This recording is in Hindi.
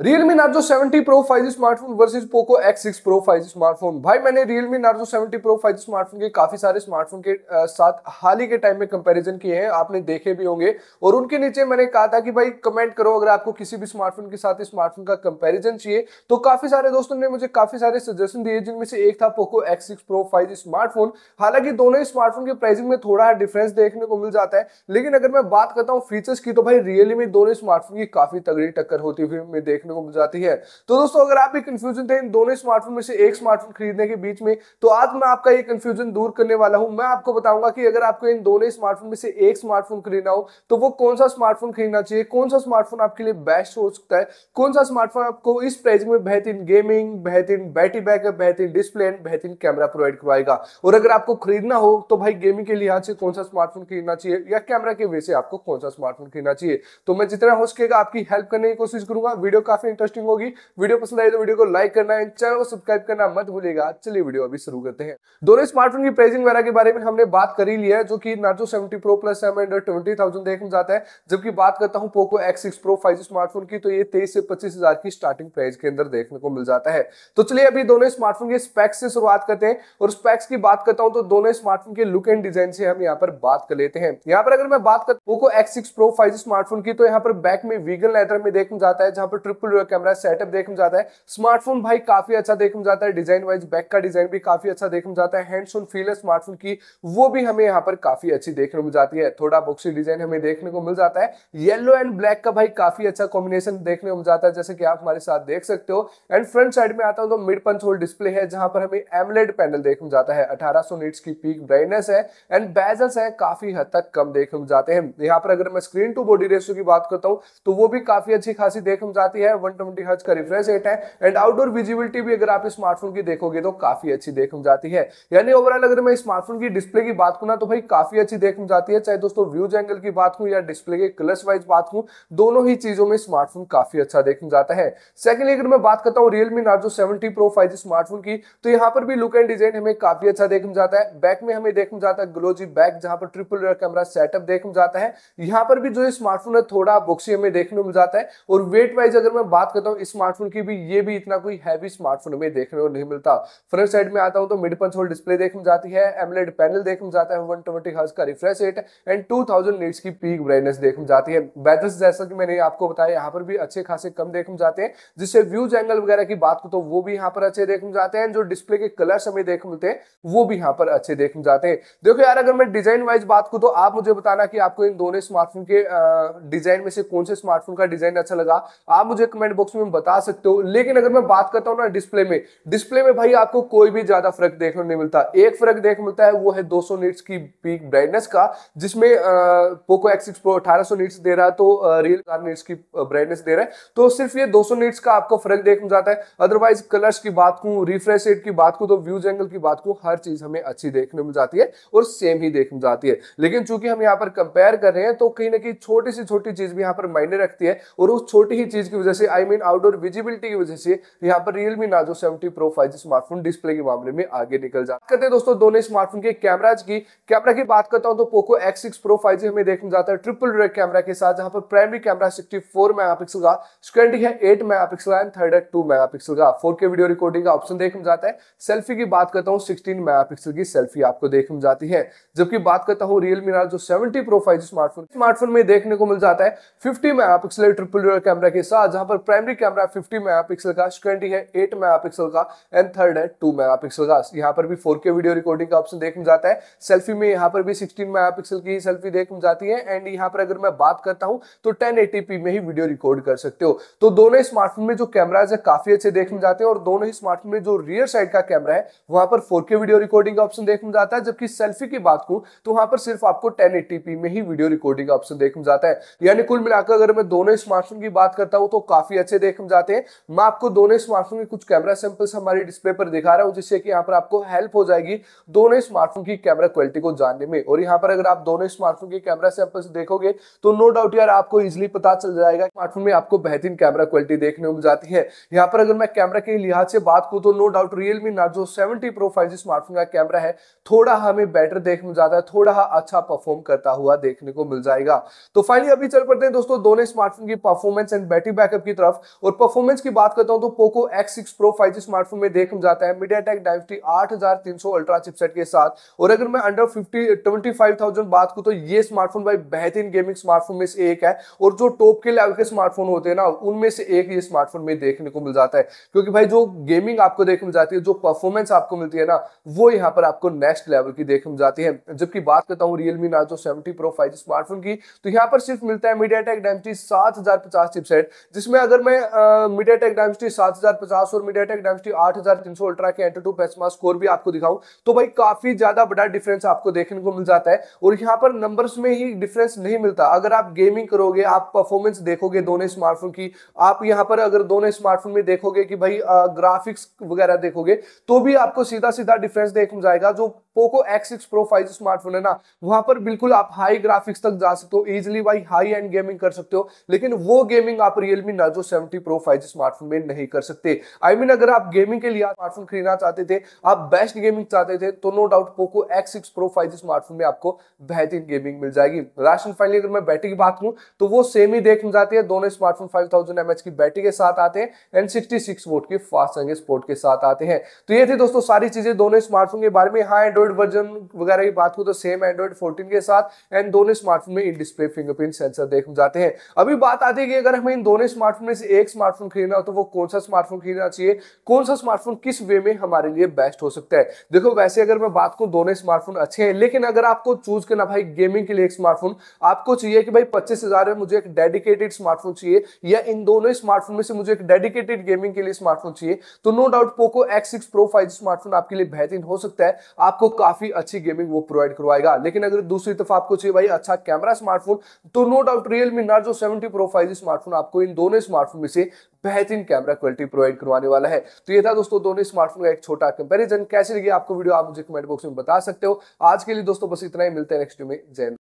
Realme Narzo 70 Pro 5G smartphone versus Poco X6 Pro 5G smartphone भाई मैंने Realme Narzo 70 Pro 5G smartphone के काफी सारे स्मार्टफोन के साथ हाल ही के टाइम में कंपैरिजन किए हैं आपने देखे भी होंगे और उनके नीचे मैंने कहा था कि भाई कमेंट करो अगर आपको किसी भी स्मार्टफोन के साथ स्मार्टफोन का कंपेरिजन चाहिए तो काफी सारे दोस्तों ने मुझे काफी सारे सजेशन दिए जिनमें से एक था Poco X six Pro five smartphone हालांकि दोनों ही स्मार्टफोन के प्राइसिंग में थोड़ा डिफरेंस देखने को मिल जाता है लेकिन अगर मैं बात करता हूँ फीचर्स की तो भाई रियलमी दोनों स्मार्टफोन की काफी तगड़ी टक्कर होती हुई देख देखने को मिल जाती है तो दोस्तों अगर आप भी कंफ्यूजन थे इन दोनों स्मार्टफोन में से एक स्मार्टफोन खरीदने के बीच में तो आज मैं आपका ये कंफ्यूजन दूर करने वाला हूं मैं आपको बताऊंगा कि अगर आपको इन दोनों स्मार्टफोन में से एक स्मार्टफोन खरीदना हो तो वो कौन सा स्मार्टफोन खरीदना चाहिए कौन सा स्मार्टफोन आपके लिए बेस्ट हो सकता है कौन सा स्मार्टफोन आपको इस प्राइस में बेहतरीन गेमिंग बेहतरीन बैटरी बैकअप बेहतरीन डिस्प्ले एंड बेहतरीन कैमरा प्रोवाइड करवाएगा और अगर आपको खरीदना हो तो भाई गेमिंग के लिहाज से कौन सा स्मार्टफोन खरीदना चाहिए या कैमरा के वजह से आपको कौन सा स्मार्टफोन खरीदना चाहिए तो मैं जितना हो सकेगा आपकी हेल्प करने की कोशिश करूंगा वीडियो का काफी इंटरेस्टिंग होगी वीडियो पसंद आई तो वीडियो को लाइक करना एंड चैनल को सब्सक्राइब करना मत भूलेगा चलिए वीडियो अभी शुरू करते हैं दोनों स्मार्टफोन की प्राइसिंग वगैरह के बारे में हमने बात कर ही लिया है जो कि Narzo seventy Pro plus M and twenty thousand देखने जाता है जबकि बात करता हूँ Poco X six Pro five smartphone की तो ये तेईस से पच्चीस हजार की स्टार्टिंग प्राइस के अंदर देखने को मिल जाता है तो चलिए अभी दोनों स्मार्टफोन के स्पेक्स से शुरुआत करते हैं और स्पेक्स की बात करता हूँ तो दोनों स्मार्टफोन के लुक एंड डिजाइन से हम यहाँ पर बात कर लेते हैं यहाँ पर अगर मैं बात करता हूँ Poco X six Pro five smartphone की तो यहाँ पर बैक में वीगन लेदर में देखने जाता है जहां पर trip quick pull camera setup देखने जाता है स्मार्टफोन भाई काफी अच्छा देखने जाता है डिजाइन वाइज बैक का डिजाइन भी काफी अच्छा देखने जाता है हैंड्स ऑन फील है स्मार्टफोन की वो भी हमें यहाँ पर काफी अच्छी देखने को जाती है थोड़ा बॉक्सी डिजाइन हमें देखने को मिल जाता है येलो एंड ब्लैक का भाई काफी अच्छा कॉम्बिनेशन देखने को मिल जाता है जैसे कि आप हमारे साथ देख सकते हो एंड फ्रंट साइड में आता हूँ तो मिड पंच होल डिस्प्ले है जहां पर हमें एमलेट पैनल देखने जाता है अठारह सौ की पीक ब्राइटनेस है एंड बेजल्स है काफी हद तक कम देखने जाते हैं यहाँ पर अगर मैं स्क्रीन टू बॉडी रेशियो की बात करता हूँ तो वो भी काफी अच्छी खासी देखने जाती है है 120 ट्वेंटी हर्ज का रिफ्रेश रेट है एंड आउटडोर विजिबिलिटी भी अगर आप स्मार्टफोन की देखोगे तो काफी अच्छी देख में जाती है यानी ओवरऑल अगर मैं स्मार्टफोन की डिस्प्ले की बात करूँ ना तो भाई काफी अच्छी देख में जाती है चाहे दोस्तों व्यूज एंगल की बात करूँ या डिस्प्ले के कलर्स वाइज बात करूँ दोनों ही चीजों में स्मार्टफोन काफी अच्छा देखने जाता है सेकंडली अगर मैं बात करता हूँ Realme Narzo seventy Pro five smartphone की तो यहाँ पर भी लुक एंड डिजाइन हमें काफी अच्छा देखने जाता है बैक में हमें देखने जाता है ग्लोजी बैक जहां पर ट्रिपल कैमरा सेटअप देखने जाता है यहाँ पर भी जो स्मार्टफोन है थोड़ा बुक्सी हमें देखने को मिल जाता है और वेट वाइज अगर मैं मैं बात करता हूँ स्मार्टफोन की भी ये भी इतना कोई हैवी स्मार्टफोन हमें देखने को नहीं मिलता फ्रंट साइड में आता हूँ तो मिड पंचोल डिस्प्ले देखने जाती है एमलेट पैनल देखने जाता है वन ट्वेंटी हर्ज का refresh rate and two thousand की पीक ब्राइटनेस देखने जाती है बैदर्स जैसा कि मैंने आपको बताया यहाँ पर भी अच्छे खासे कम देखने जाते हैं जिससे व्यूज एंगल वगैरह की बात करो तो वो भी यहाँ पर अच्छे देखने जाते हैं जो डिस्प्ले के कलर्स हमें देखने मिलते हैं वो भी यहाँ पर अच्छे देखने जाते हैं देखो यार अगर मैं डिजाइन वाइज बात करूँ तो आप मुझे बताना कि आपको इन दोनों स्मार्टफोन के डिजाइन में से कौन से स्मार्टफोन का डिजाइन अच्छा लगा आप मुझे कमेंट बॉक्स में बता सकते हो लेकिन अगर मैं बात करता हूँ ना डिस्प्ले में डिस्प्ले में भाई आपको कोई भी ज्यादा फर्क देखने नहीं मिलता एक फर्क देखने मिलता है वो है 200 नीट्स की पीक ब्राइटनेस का जिसमें पोको एक्स सिक्स प्रो अठारह नीट्स दे रहा है तो रियल कार नीट्स की ब्राइटनेस दे रहा है तो सिर्फ ये 200 नीट्स का आपको फर्क देखने जाता है अदरवाइज कलर्स की बात कहूँ रिफ्रेश रेट की बात कहूँ तो व्यूज एंगल की बात कहूँ हर चीज हमें अच्छी देखने मिल जाती है और सेम ही देखने में जाती है लेकिन चूंकि हम यहाँ पर कंपेयर कर रहे हैं तो कहीं ना कहीं छोटी सी छोटी चीज भी यहाँ पर मायने रखती है और उस छोटी ही चीज की वजह से से आई मीन आउटडोर विजिबिलिटी की वजह से यहाँ पर Realme Narzo seventy Pro five smartphone display के मामले में आगे निकल जाते हैं दोस्तों दोनों स्मार्टफोन के कैमराज की कैमरा की बात करता हूँ तो Poco X six Pro five हमें देखने जाता है ट्रिपल डोर कैमरा के साथ जहां पर primary camera sixty four megapixel का सेकेंडरी है एट मेगा पिक्सल का एंड थर्ड है टू मेगा पिक्सल का फोर के वीडियो रिकॉर्डिंग का ऑप्शन देखने जाता है सेल्फी की बात करता हूँ सिक्सटीन मेगा पिक्सल की सेल्फी आपको देखने जाती है जबकि बात करता हूँ Realme Narzo seventy Pro five smartphone smartphone में देखने को मिल जाता है fifty megapixel triple door camera के साथ जहाँ पर प्राइमरी कैमरा 50 मेगापिक्सल का सेकेंडरी है 8 मेगापिक्सल का एंड थर्ड है 2 मेगापिक्सल का यहाँ पर भी 4K वीडियो रिकॉर्डिंग का ऑप्शन देखने जाता है सेल्फी में यहाँ पर भी 16 मेगापिक्सल की ही सेल्फी देखने जाती है एंड यहाँ पर अगर मैं बात करता हूँ तो टेन में ही वीडियो रिकॉर्ड कर सकते हो तो दोनों ही स्मार्टफोन में जो कैमराज है काफी अच्छे देखने जाते हैं और दोनों ही स्मार्टफोन में जो रियर साइड का कैमरा है वहां पर फोर वीडियो रिकॉर्डिंग का ऑप्शन देखने जाता है जबकि सेल्फी की बात करूँ तो वहां पर सिर्फ आपको टेन में ही वीडियो रिकॉर्डिंग का ऑप्शन देखने जाता है यानी कुल मिलाकर अगर मैं दोनों स्मार्टफोन की बात करता हूँ तो काफी अच्छे देख हम जाते हैं मैं आपको दोनों स्मार्टफोन के कुछ कैमरा सैंपल्स हमारे डिस्प्ले पर दिखा रहा हूँ जिससे कि यहाँ पर आपको हेल्प हो जाएगी दोनों स्मार्टफोन की कैमरा क्वालिटी को जानने में और यहाँ पर अगर आप दोनों स्मार्टफोन के कैमरा सैंपल्स देखोगे तो नो डाउट यार आपको इजिली पता चल जाएगा स्मार्टफोन में आपको बेहतरीन कैमरा क्वालिटी देखने को जाती है यहाँ पर अगर मैं कैमरा के लिहाज से बात करूँ तो no doubt Realme Narzo seventy Pro five smartphone का कैमरा है थोड़ा हमें बेटर देख में जाता है थोड़ा अच्छा परफॉर्म करता हुआ देखने को मिल जाएगा तो फाइनली अभी चल पड़ते हैं दोस्तों दोनों स्मार्टफोन की performance and battery backup laptop की तरफ और परफॉर्मेंस की बात करता हूं तो Poco X six Pro five smartphone में देखा जाता है मीडिया टेक डाइफ्टी आठ हजार तीन सौ अल्ट्रा चिपसेट के साथ और अगर मैं under fifty twenty five thousand बात करूं तो ये स्मार्टफोन भाई बेहतरीन गेमिंग स्मार्टफोन में से एक है और जो टॉप के लेवल के स्मार्टफोन होते हैं ना उनमें से एक ये स्मार्टफोन में देखने को मिल जाता है क्योंकि भाई जो गेमिंग आपको देखने मिल जाती है जो परफॉर्मेंस आपको मिलती है ना वो यहाँ पर आपको नेक्स्ट लेवल की देखने मिल जाती है जबकि बात करता हूँ Realme Narzo seventy Pro five smartphone की तो यहाँ पर सिर्फ मिलता है मीडिया टेक डेमटी सात हजार पचास चिपसेट जिसमें इसमें अगर मैं मीडिया टेक डायमस्टी सात हजार पचास और मीडिया टेक डायमस्टी आठ हजार तीन सौ अल्ट्रा के एंटी टू पेसमा स्कोर भी आपको दिखाऊं तो भाई काफी ज्यादा बड़ा डिफरेंस आपको देखने को मिल जाता है और यहाँ पर नंबर्स में ही डिफरेंस नहीं मिलता अगर आप गेमिंग करोगे आप परफॉर्मेंस देखोगे दोनों स्मार्टफोन की आप यहाँ पर अगर दोनों स्मार्टफोन में देखोगे कि भाई ग्राफिक्स वगैरह देखोगे तो भी आपको सीधा सीधा डिफरेंस देखने जाएगा जो Poco X six Pro five smartphone है ना वहां पर बिल्कुल आप हाई ग्राफिक्स तक जा सकते हो इजिली भाई हाई एंड गेमिंग कर सकते हो लेकिन वो गेमिंग आप रियलमी जो सेवेंटी प्रो फाइव स्मार्टफोन में नहीं कर सकते आई I मीन mean, अगर आप गेमिंग के लिए स्मार्टफोन खरीदना चाहते थे आप बेस्ट गेमिंग चाहते थे तो no doubt Poco X six Pro five smartphone में आपको बेहतरीन गेमिंग मिल जाएगी लास्ट एंड फाइनली अगर मैं बैटरी की बात करूँ तो वो सेम ही देख जाती है दोनों स्मार्टफोन फाइव थाउजेंड की बैटरी के साथ आते हैं एंड सिक्सटी सिक्स वोट के फास्ट चार्जिंग स्पोर्ट के साथ आते हैं तो ये थे दोस्तों सारी चीजें दोनों स्मार्टफोन के बारे में हाँ एंड्रॉइड वर्जन वगैरह की बात करूँ तो सेम एंड्रॉइड फोर्टीन के साथ एंड दोनों स्मार्टफोन में इन डिस्प्ले फिंगरप्रिंट सेंसर देख जाते हैं अभी बात आती है कि अगर हमें इन दोनों स्मार्टफोन स्मार्टफोन में से एक स्मार्टफोन खरीदना हो तो वो कौन सा स्मार्टफोन खरीदना चाहिए कौन सा स्मार्टफोन किस वे में हमारे लिए बेस्ट हो सकता है देखो वैसे अगर मैं बात करूं दोनों स्मार्टफोन अच्छे हैं लेकिन अगर आपको चूज करना भाई गेमिंग के लिए एक स्मार्टफोन आपको चाहिए कि भाई पच्चीस में मुझे एक डेडिकेटेड स्मार्टफोन चाहिए या इन दोनों स्मार्टफोन में से मुझे एक डेडिकेटेड गेमिंग के लिए स्मार्टफोन चाहिए तो no doubt Poco X six Pro smartphone आपके लिए बेहतरीन हो सकता है आपको काफी अच्छी गेमिंग वो प्रोवाइड करवाएगा लेकिन अगर दूसरी तरफ आपको चाहिए भाई अच्छा कैमरा स्मार्टफोन तो no doubt Realme Narzo seventy Pro smartphone आपको इन दोनों स्मार्टफोन में से बेहतरीन कैमरा क्वालिटी प्रोवाइड करवाने वाला है तो ये था दोस्तों दोनों स्मार्टफोन का एक छोटा कंपेरिजन कैसे लगी आपको वीडियो आप मुझे कमेंट बॉक्स में बता सकते हो आज के लिए दोस्तों बस इतना ही मिलते हैं नेक्स्ट में जैन